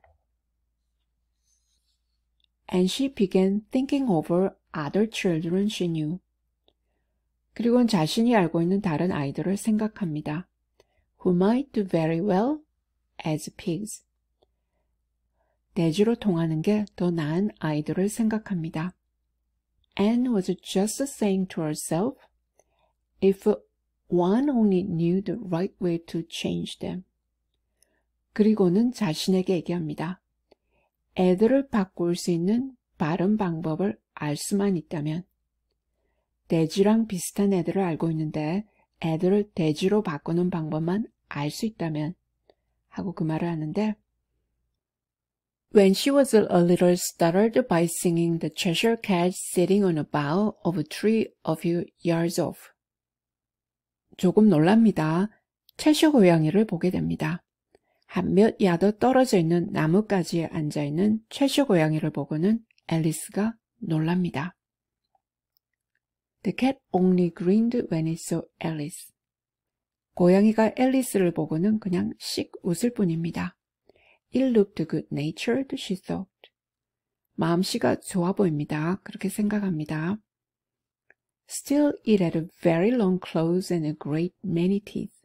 And she began thinking over other children she knew. 그리고 자신이 알고 있는 다른 아이들을 생각합니다. Who might do very well as pigs. 대지로 통하는 게 더 나은 아이들을 생각합니다. Anne was just saying to herself, if one only knew the right way to change them. 그리고는 자신에게 얘기합니다. 애들을 바꿀 수 있는 바른 방법을 알 수만 있다면. 돼지랑 비슷한 애들을 알고 있는데 애들을 돼지로 바꾸는 방법만 알 수 있다면 하고 그 말을 하는데 When she was a little startled by s i n g i n g the t r e a s u r e cat sitting on a bough of a tree a few yards off. 조금 놀랍니다. 채셔 고양이를 보게 됩니다. 한 몇 야드 떨어져 있는 나뭇가지에 앉아 있는 채셔 고양이를 보고는 앨리스가 놀랍니다. The cat only grinned when it saw Alice. 고양이가 앨리스를 보고는 그냥 씩 웃을 뿐입니다. It looked good-natured, she thought. 마음씨가 좋아 보입니다. 그렇게 생각합니다. Still it had a very long claws and a great many teeth.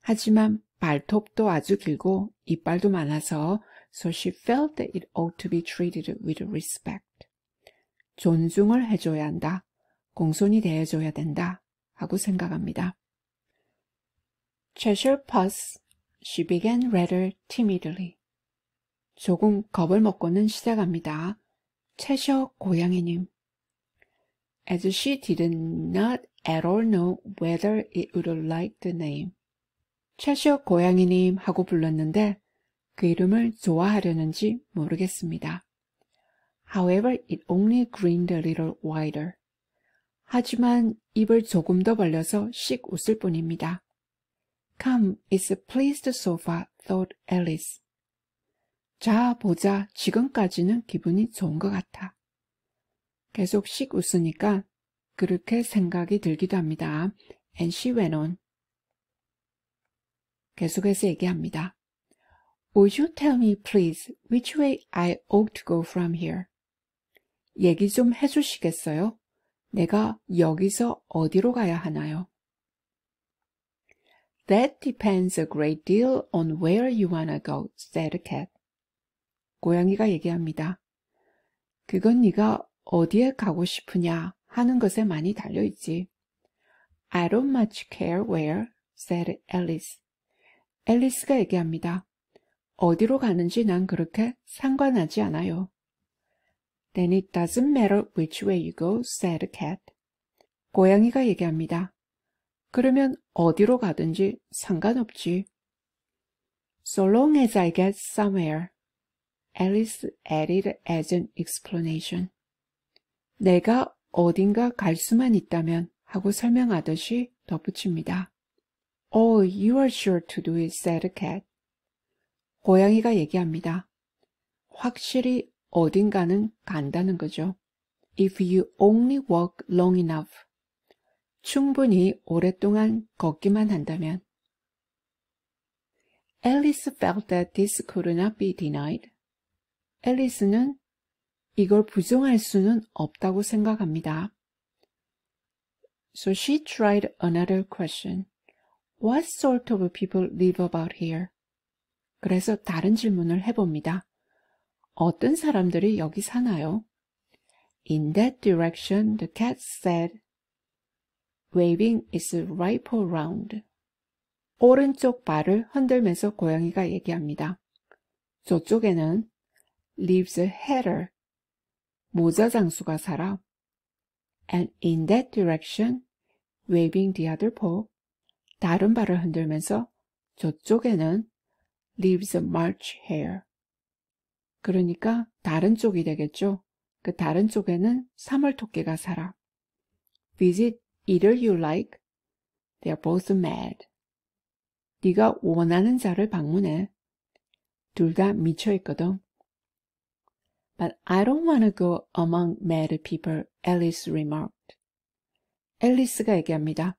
하지만 발톱도 아주 길고 이빨도 많아서 so she felt that it ought to be treated with respect. 존중을 해줘야 한다. 공손히 대해줘야 된다. 하고 생각합니다. Cheshire Puss She began rather timidly. 조금 겁을 먹고는 시작합니다. 채셔 고양이님. As she did not at all know whether it would like the name. 채셔 고양이님 하고 불렀는데 그 이름을 좋아하려는지 모르겠습니다. However, it only grinned a little wider. 하지만 입을 조금 더 벌려서 씩 웃을 뿐입니다. Come is pleased so far, thought Alice. 자, 보자. 지금까지는 기분이 좋은 것 같아. 계속씩 웃으니까 그렇게 생각이 들기도 합니다. And she went on. 계속해서 얘기합니다. Would you tell me, please, which way I ought to go from here? 얘기 좀 해주시겠어요? 내가 여기서 어디로 가야 하나요? That depends a great deal on where you wanna go, said the cat. 고양이가 얘기합니다. 그건 네가 어디에 가고 싶으냐 하는 것에 많이 달려있지. I don't much care where, said Alice. 앨리스가 얘기합니다. 어디로 가는지 난 그렇게 상관하지 않아요. Then it doesn't matter which way you go, said the cat. 고양이가 얘기합니다. 그러면 어디로 가든지 상관없지. So long as I get somewhere. Alice added as an explanation. 내가 어딘가 갈 수만 있다면 하고 설명하듯이 덧붙입니다. Oh, you are sure to do it, said t h cat. 고양이가 얘기합니다. 확실히 어딘가는 간다는 거죠. If you only walk long enough. 충분히 오랫동안 걷기만 한다면. Alice felt that this could not be denied. 앨리스는 이걸 부정할 수는 없다고 생각합니다. So she tried another question. What sort of people live about here? 그래서 다른 질문을 해봅니다. 어떤 사람들이 여기 사나요? In that direction, the cat said waving its rifle round. 오른쪽 발을 흔들면서 고양이가 얘기합니다. 저쪽에는 lives Heather, 모자 장수가 살아. And in that direction, waving the other paw, 다른 발을 흔들면서 저쪽에는 lives March Hare. 그러니까 다른 쪽이 되겠죠. 그 다른 쪽에는 사물 토끼가 살아. Visit Either you like. They are both mad. 네가 원하는 자를 방문해. 둘 다 미쳐 있거든. But I don't want to go among mad people, Alice remarked. 앨리스가 얘기합니다.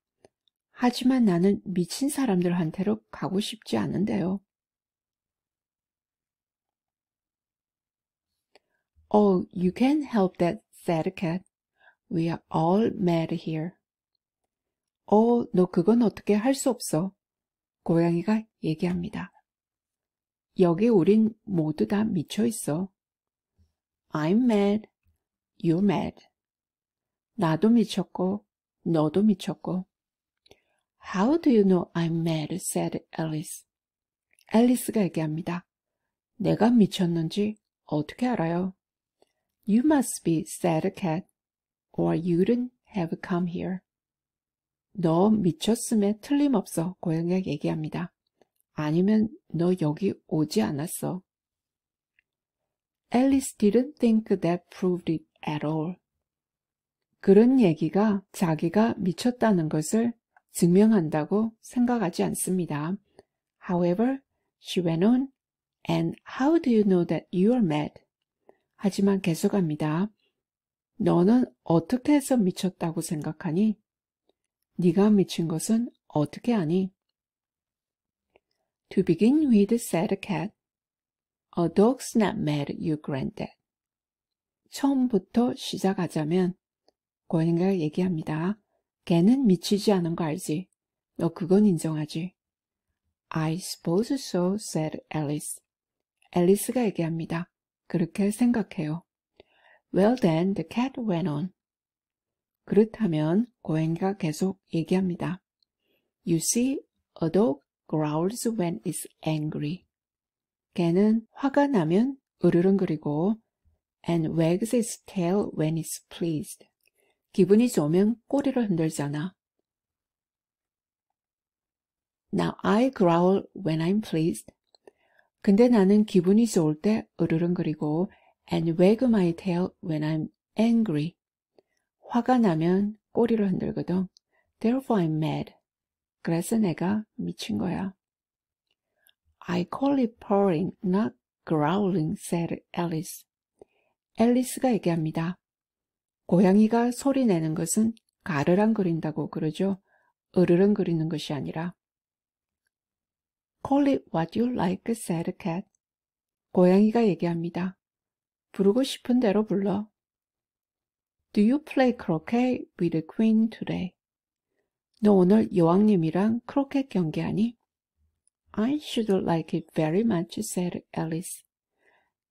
하지만 나는 미친 사람들한테로 가고 싶지 않은데요. Oh, you can't help that, said Cat. We are all mad here. 어, 너 그건 어떻게 할 수 없어. 고양이가 얘기합니다. 여기 우린 모두 다 미쳐 있어. I'm mad. You're mad. 나도 미쳤고, 너도 미쳤고. How do you know I'm mad? said Alice. 앨리스가 얘기합니다. 내가 미쳤는지 어떻게 알아요? You must be, said cat, or you'd n t have come here. 너 미쳤음에 틀림없어 고양이가 얘기합니다. 아니면 너 여기 오지 않았어. Alice didn't think that proved it at all. 그런 얘기가 자기가 미쳤다는 것을 증명한다고 생각하지 않습니다. However, she went on, and how do you know that you are mad? 하지만 계속합니다. 너는 어떻게 해서 미쳤다고 생각하니? 네가 미친 것은 어떻게 아니? To begin with, said the cat. A dog's not mad at you, granddad. 처음부터 시작하자면 권인가 얘기합니다. 걔는 미치지 않은 거 알지? 너 그건 인정하지? I suppose so, said Alice. 앨리스가 얘기합니다. 그렇게 생각해요. Well then, the cat went on. 그렇다면 고양이가 계속 얘기합니다. You see, a dog growls when it's angry. 개는 화가 나면 으르렁거리고 and wags its tail when it's pleased. 기분이 좋으면 꼬리를 흔들잖아. Now I growl when I'm pleased. 근데 나는 기분이 좋을 때 으르렁거리고 and wag my tail when I'm angry. 화가 나면 꼬리를 흔들거든. Therefore I'm mad. 그래서 내가 미친 거야. I call it purring, not growling, said Alice. 앨리스가 얘기합니다. 고양이가 소리 내는 것은 가르랑거린다고 그러죠. 으르렁거리는 것이 아니라. Call it what you like, said cat. 고양이가 얘기합니다. 부르고 싶은 대로 불러. Do you play croquet with the queen today? 너 오늘 여왕님이랑 크로켓 경기하니? I should like it very much, said Alice.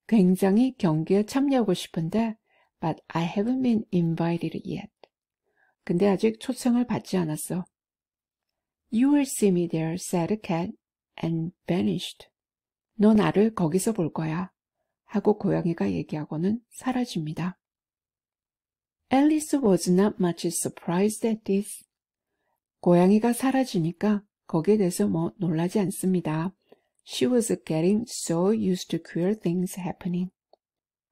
굉장히 경기에 참여하고 싶은데, but I haven't been invited yet. 근데 아직 초청을 받지 않았어. You will see me there, said cat, and vanished. 너 나를 거기서 볼 거야. 하고 고양이가 얘기하고는 사라집니다. 앨리스 was not much surprised at this. 고양이가 사라지니까 거기에 대해서 뭐 놀라지 않습니다. She was getting so used to queer things happening.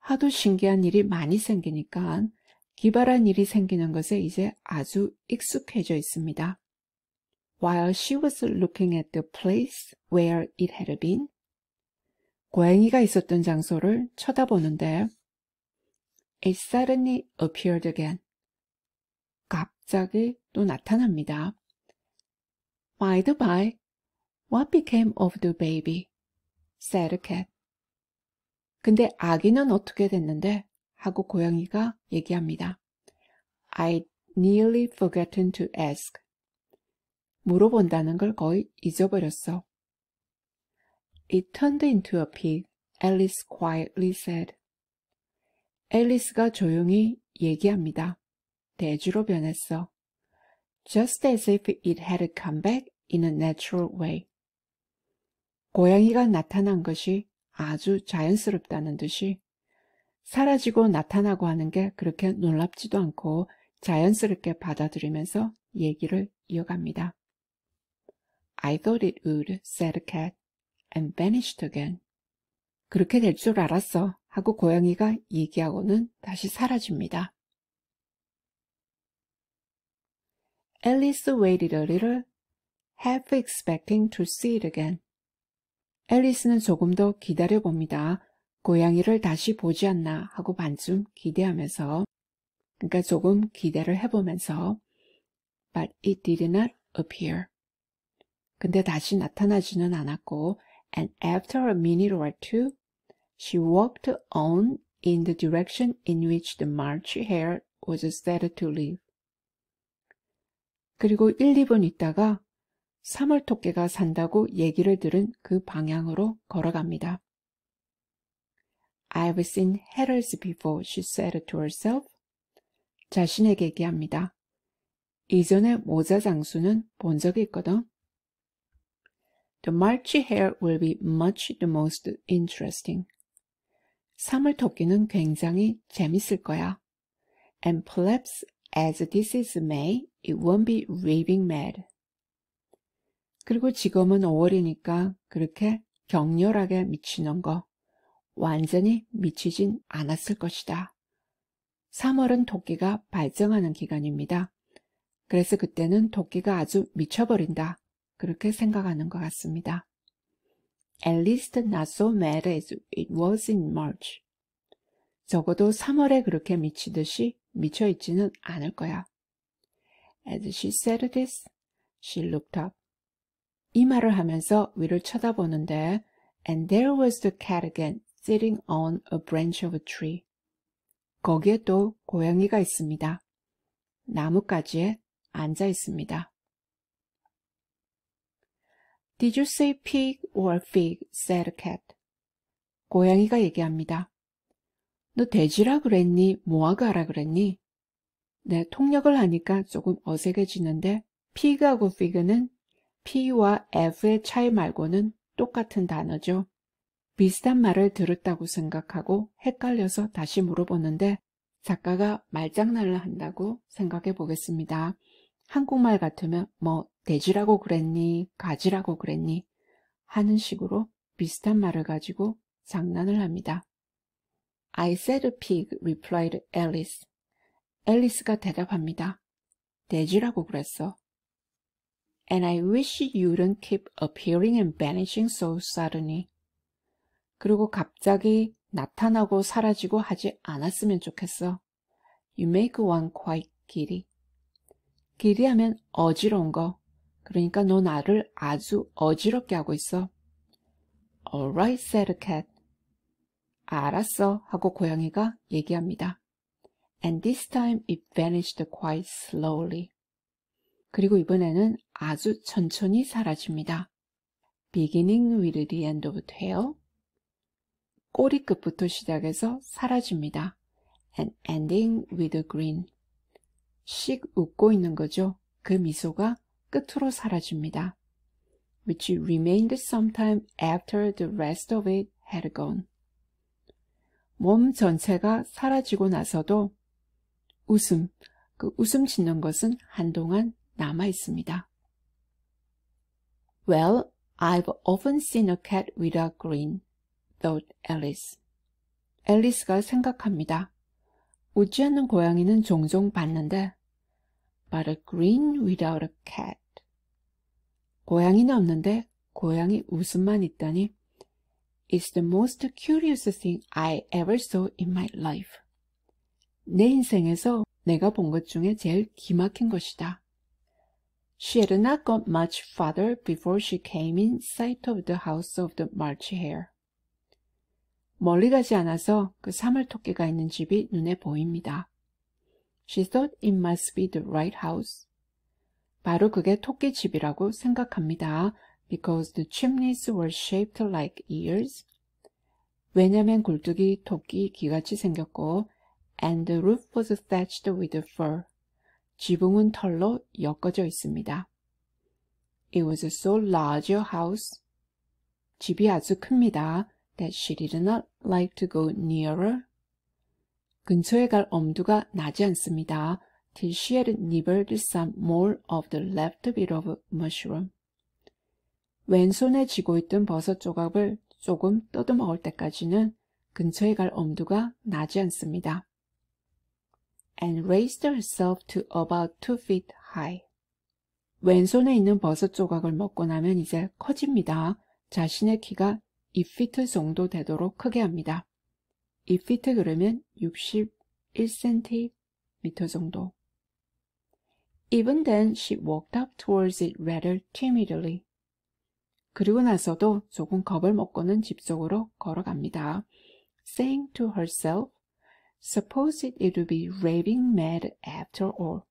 하도 신기한 일이 많이 생기니까 기발한 일이 생기는 것에 이제 아주 익숙해져 있습니다. While she was looking at the place where it had been, 고양이가 있었던 장소를 쳐다보는데 it suddenly appeared again. 갑자기 또 나타납니다. By the by, what became of the baby? said the cat. 근데 아기는 어떻게 됐는데? 하고 고양이가 얘기합니다. I nearly forgotten to ask. 물어본다는 걸 거의 잊어버렸어. It turned into a pig, Alice quietly said. 앨리스가 조용히 얘기합니다. 대주로 변했어. Just as if it had come back in a natural way. 고양이가 나타난 것이 아주 자연스럽다는 듯이 사라지고 나타나고 하는 게 그렇게 놀랍지도 않고 자연스럽게 받아들이면서 얘기를 이어갑니다. I thought it would, said a cat, and vanished again. 그렇게 될 줄 알았어. 하고 고양이가 얘기하고는 다시 사라집니다. Alice waited a little, half expecting to see it again. 앨리스는 조금 더 기다려봅니다. 고양이를 다시 보지 않나 하고 반쯤 기대하면서 그러니까 조금 기대를 해보면서 But it did not appear. 근데 다시 나타나지는 않았고 and after a minute or two She walked on in the direction in which the March hare was said to live. 그리고 1, 2분 있다가 3월 토끼가 산다고 얘기를 들은 그 방향으로 걸어갑니다. I've seen hares before, she said to herself. 자신에게 얘기합니다. 이전에 모자 장수는 본 적이 있거든. The March hare will be much the most interesting. 사물토끼는 굉장히 재밌을 거야. And perhaps as this is May, it won't be raving mad. 그리고 지금은 5월이니까 그렇게 격렬하게 미치는 거 완전히 미치진 않았을 것이다. 3월은 토끼가 발정하는 기간입니다. 그래서 그때는 토끼가 아주 미쳐버린다. 그렇게 생각하는 것 같습니다. at least not so mad as it was in March. 적어도 3월에 그렇게 미치듯이 미쳐 있지는 않을 거야. As she said this, she looked up. 이 말을 하면서 위를 쳐다보는데 and there was the cat again sitting on a branch of a tree. 거기에 또 고양이가 있습니다. 나뭇가지에 앉아 있습니다. Did you say pig or fig? said cat. 고양이가 얘기합니다. 너 돼지라 그랬니? 모아가라 그랬니? 네, 통역을 하니까 조금 어색해지는데 pig하고 fig는 p와 f의 차이 말고는 똑같은 단어죠. 비슷한 말을 들었다고 생각하고 헷갈려서 다시 물어보는데 작가가 말장난을 한다고 생각해 보겠습니다. 한국말 같으면 뭐 돼지라고 그랬니, 가지라고 그랬니 하는 식으로 비슷한 말을 가지고 장난을 합니다. I said a pig, replied Alice. 앨리스가 대답합니다. 돼지라고 그랬어. And I wish you wouldn't keep appearing and vanishing so suddenly. 그리고 갑자기 나타나고 사라지고 하지 않았으면 좋겠어. You make one quite giddy. giddy 하면 어지러운 거, 그러니까 너 나를 아주 어지럽게 하고 있어. Alright, said the cat. 알았어 하고 고양이가 얘기합니다. And this time it vanished quite slowly. 그리고 이번에는 아주 천천히 사라집니다. Beginning with the end of tail. 꼬리 끝부터 시작해서 사라집니다. And ending with a grin. 씩 웃고 있는 거죠. 그 미소가 끝으로 사라집니다. which remained some time after the rest of it had gone. 몸 전체가 사라지고 나서도 웃음, 그 웃음 짓는 것은 한동안 남아 있습니다. Well, I've often seen a cat without grin, thought Alice. 앨리스가 생각합니다. 웃지 않는 고양이는 종종 봤는데 but a green without a cat. 고양이는 없는데 고양이 웃음만 있다니. It's the most curious thing I ever saw in my life. 내 인생에서 내가 본 것 중에 제일 기막힌 것이다. She had not gone much farther before she came in sight of the house of the March Hare. 멀리 가지 않아서 그 사물토끼가 있는 집이 눈에 보입니다. She thought it must be the right house. 바로 그게 토끼 집이라고 생각합니다. Because the chimneys were shaped like ears. 왜냐면 굴뚝이 토끼 귀같이 생겼고 and the roof was thatched with fur. 지붕은 털로 엮어져 있습니다. It was a so large a house. 집이 아주 큽니다. That she did not like to go nearer 근처에 갈 엄두가 나지 않습니다. t i l she n i b b l e some more of the left bit of mushroom. 왼손에 쥐고 있던 버섯 조각을 조금 뜯어먹을 때까지는 근처에 갈 엄두가 나지 않습니다. and raised herself to about two feet high. 왼손에 있는 버섯 조각을 먹고 나면 이제 커집니다. 자신의 키가 2피트 정도 되도록 크게 합니다. 이 피트 그러면 61cm 정도. Even then she walked up towards it rather timidly. 그리고 나서도 조금 겁을 먹고는 집 쪽으로 걸어갑니다. saying to herself, suppose it would be raving mad after all.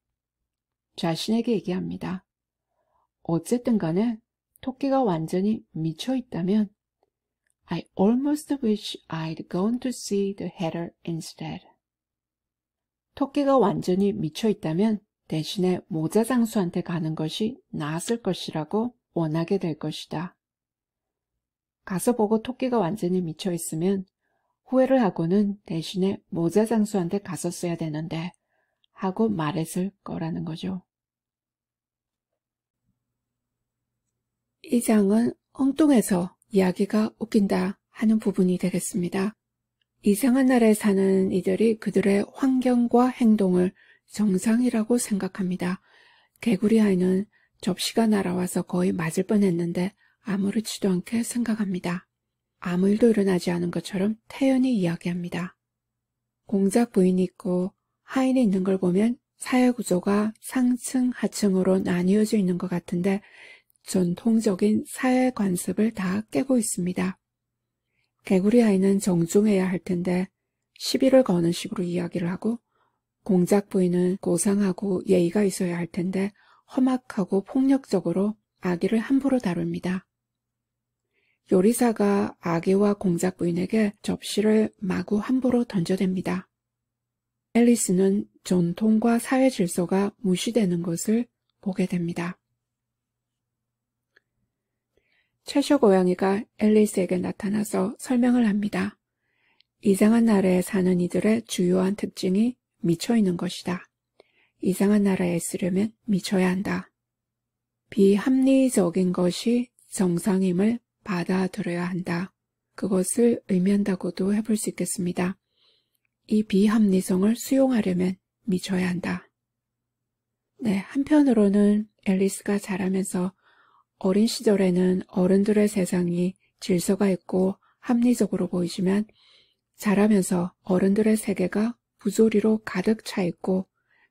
자신에게 얘기합니다. 어쨌든 간에 토끼가 완전히 미쳐 있다면 I almost wish I'd gone to see the header instead. 토끼가 완전히 미쳐 있다면 대신에 모자 장수한테 가는 것이 나았을 것이라고 원하게 될 것이다. 가서 보고 토끼가 완전히 미쳐 있으면 후회를 하고는 대신에 모자 장수한테 갔었어야 되는데 하고 말했을 거라는 거죠. 이 장은 엉뚱해서 이야기가 웃긴다 하는 부분이 되겠습니다. 이상한 나라에 사는 이들이 그들의 환경과 행동을 정상이라고 생각합니다. 개구리 아이는 접시가 날아와서 거의 맞을 뻔했는데 아무렇지도 않게 생각합니다. 아무 일도 일어나지 않은 것처럼 태연히 이야기합니다. 공작 부인이 있고 하인이 있는 걸 보면 사회 구조가 상층 하층으로 나뉘어져 있는 것 같은데 전통적인 사회 관습을 다 깨고 있습니다. 개구리 아이는 정중해야 할 텐데 시비를 거는 식으로 이야기를 하고 공작 부인은 고상하고 예의가 있어야 할 텐데 험악하고 폭력적으로 아기를 함부로 다룹니다. 요리사가 아기와 공작 부인에게 접시를 마구 함부로 던져댑니다. 앨리스는 전통과 사회 질서가 무시되는 것을 보게 됩니다. 최쇼 고양이가 앨리스에게 나타나서 설명을 합니다. 이상한 나라에 사는 이들의 주요한 특징이 미쳐 있는 것이다. 이상한 나라에 있으려면 미쳐야 한다. 비합리적인 것이 정상임을 받아들여야 한다. 그것을 의미한다고도 해볼 수 있겠습니다. 이 비합리성을 수용하려면 미쳐야 한다. 네, 한편으로는 앨리스가 자라면서 어린 시절에는 어른들의 세상이 질서가 있고 합리적으로 보이지만 자라면서 어른들의 세계가 부조리로 가득 차 있고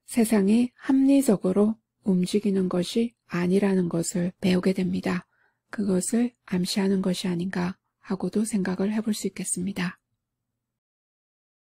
세상이 합리적으로 움직이는 것이 아니라는 것을 배우게 됩니다. 그것을 암시하는 것이 아닌가 하고도 생각을 해볼 수 있겠습니다.